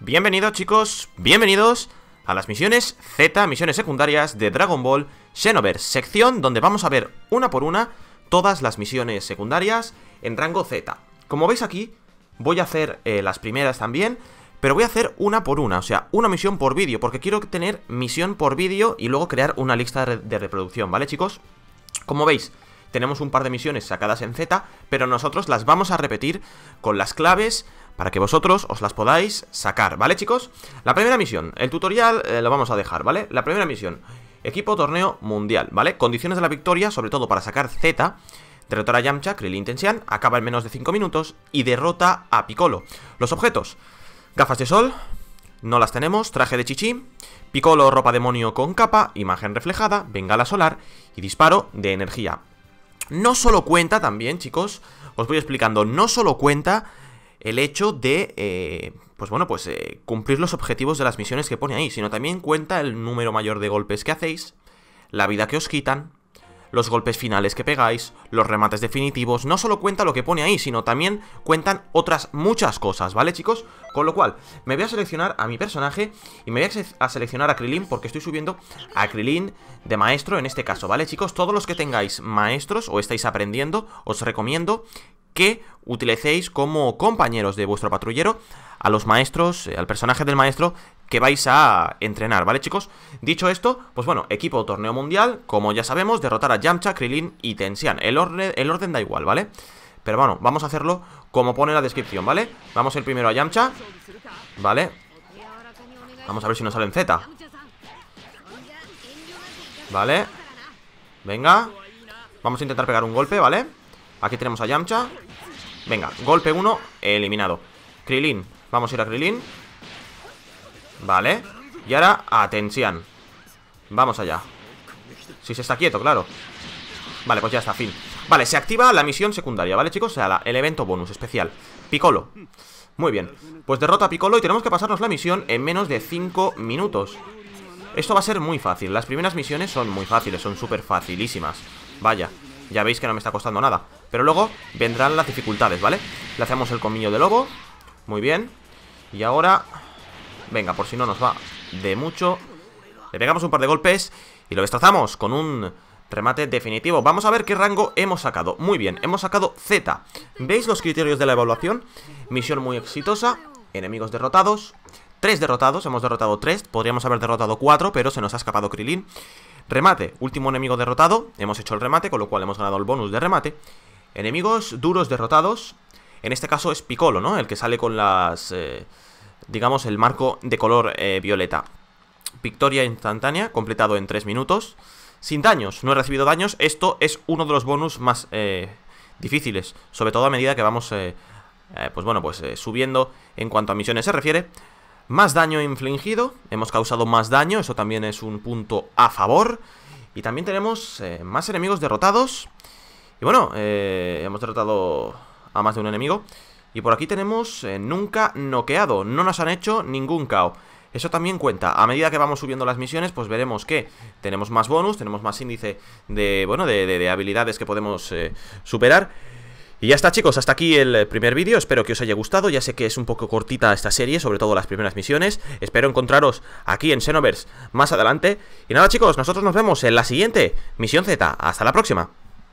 Bienvenidos chicos, bienvenidos a las misiones Z, misiones secundarias de Dragon Ball Xenoverse, sección donde vamos a ver una por una todas las misiones secundarias en rango Z. Como veis aquí, voy a hacer eh, las primeras también, pero voy a hacer una por una, o sea, una misión por vídeo, porque quiero tener misión por vídeo y luego crear una lista de reproducción, ¿vale chicos? Como veis, tenemos un par de misiones sacadas en Z, pero nosotros las vamos a repetir con las claves para que vosotros os las podáis sacar, ¿vale chicos? La primera misión, el tutorial eh, lo vamos a dejar, ¿vale? La primera misión, equipo torneo mundial, ¿vale? Condiciones de la victoria, sobre todo para sacar Z, derrotar a Yamcha, Krillin Tensian, acaba en menos de 5 minutos y derrota a Piccolo. Los objetos, gafas de sol, no las tenemos, traje de chichi, Piccolo ropa demonio con capa, imagen reflejada, bengala solar y disparo de energía. No solo cuenta también, chicos, os voy explicando, no solo cuenta el hecho de, eh, pues bueno, pues eh, cumplir los objetivos de las misiones que pone ahí, sino también cuenta el número mayor de golpes que hacéis, la vida que os quitan, los golpes finales que pegáis, los remates definitivos, no solo cuenta lo que pone ahí, sino también cuentan otras muchas cosas, ¿vale chicos? Con lo cual, me voy a seleccionar a mi personaje y me voy a seleccionar a Krilin porque estoy subiendo a Krilin de maestro en este caso, ¿vale chicos? Todos los que tengáis maestros o estáis aprendiendo, os recomiendo que utilicéis como compañeros de vuestro patrullero a los maestros, eh, al personaje del maestro que vais a entrenar, ¿vale chicos? Dicho esto, pues bueno, equipo torneo mundial, como ya sabemos, derrotar a Yamcha, Krilin y Tensian. El, orden, el orden da igual, ¿vale? Pero bueno, vamos a hacerlo como pone la descripción, ¿vale? Vamos el primero a Yamcha, ¿vale? Vamos a ver si nos salen Z. ¿Vale? Venga. Vamos a intentar pegar un golpe, ¿vale? vale Aquí tenemos a Yamcha Venga, golpe 1, eliminado Krilin, vamos a ir a Krilin Vale Y ahora atención. Vamos allá Si se está quieto, claro Vale, pues ya está, fin Vale, se activa la misión secundaria, ¿vale chicos? O sea, el evento bonus especial Piccolo Muy bien, pues derrota a Piccolo y tenemos que pasarnos la misión en menos de 5 minutos Esto va a ser muy fácil Las primeras misiones son muy fáciles, son súper facilísimas Vaya ya veis que no me está costando nada Pero luego vendrán las dificultades, ¿vale? Le hacemos el comillo de lobo Muy bien Y ahora... Venga, por si no nos va de mucho Le pegamos un par de golpes Y lo destrozamos con un remate definitivo Vamos a ver qué rango hemos sacado Muy bien, hemos sacado Z ¿Veis los criterios de la evaluación? Misión muy exitosa Enemigos derrotados Tres derrotados, hemos derrotado tres Podríamos haber derrotado cuatro, pero se nos ha escapado Krilin Remate, último enemigo derrotado, hemos hecho el remate, con lo cual hemos ganado el bonus de remate. Enemigos duros derrotados, en este caso es Piccolo, ¿no? El que sale con las, eh, digamos, el marco de color eh, violeta. Victoria instantánea, completado en 3 minutos. Sin daños, no he recibido daños, esto es uno de los bonus más eh, difíciles, sobre todo a medida que vamos, pues bueno, pues subiendo en cuanto a misiones se refiere. Más daño infligido, hemos causado más daño, eso también es un punto a favor. Y también tenemos eh, más enemigos derrotados. Y bueno, eh, hemos derrotado a más de un enemigo. Y por aquí tenemos eh, nunca noqueado, no nos han hecho ningún KO. Eso también cuenta. A medida que vamos subiendo las misiones, pues veremos que tenemos más bonus, tenemos más índice de, bueno, de habilidades que podemos superar. Y ya está chicos, hasta aquí el primer vídeo, espero que os haya gustado, ya sé que es un poco cortita esta serie, sobre todo las primeras misiones, espero encontraros aquí en Xenoverse más adelante, y nada chicos, nosotros nos vemos en la siguiente Misión Z, hasta la próxima.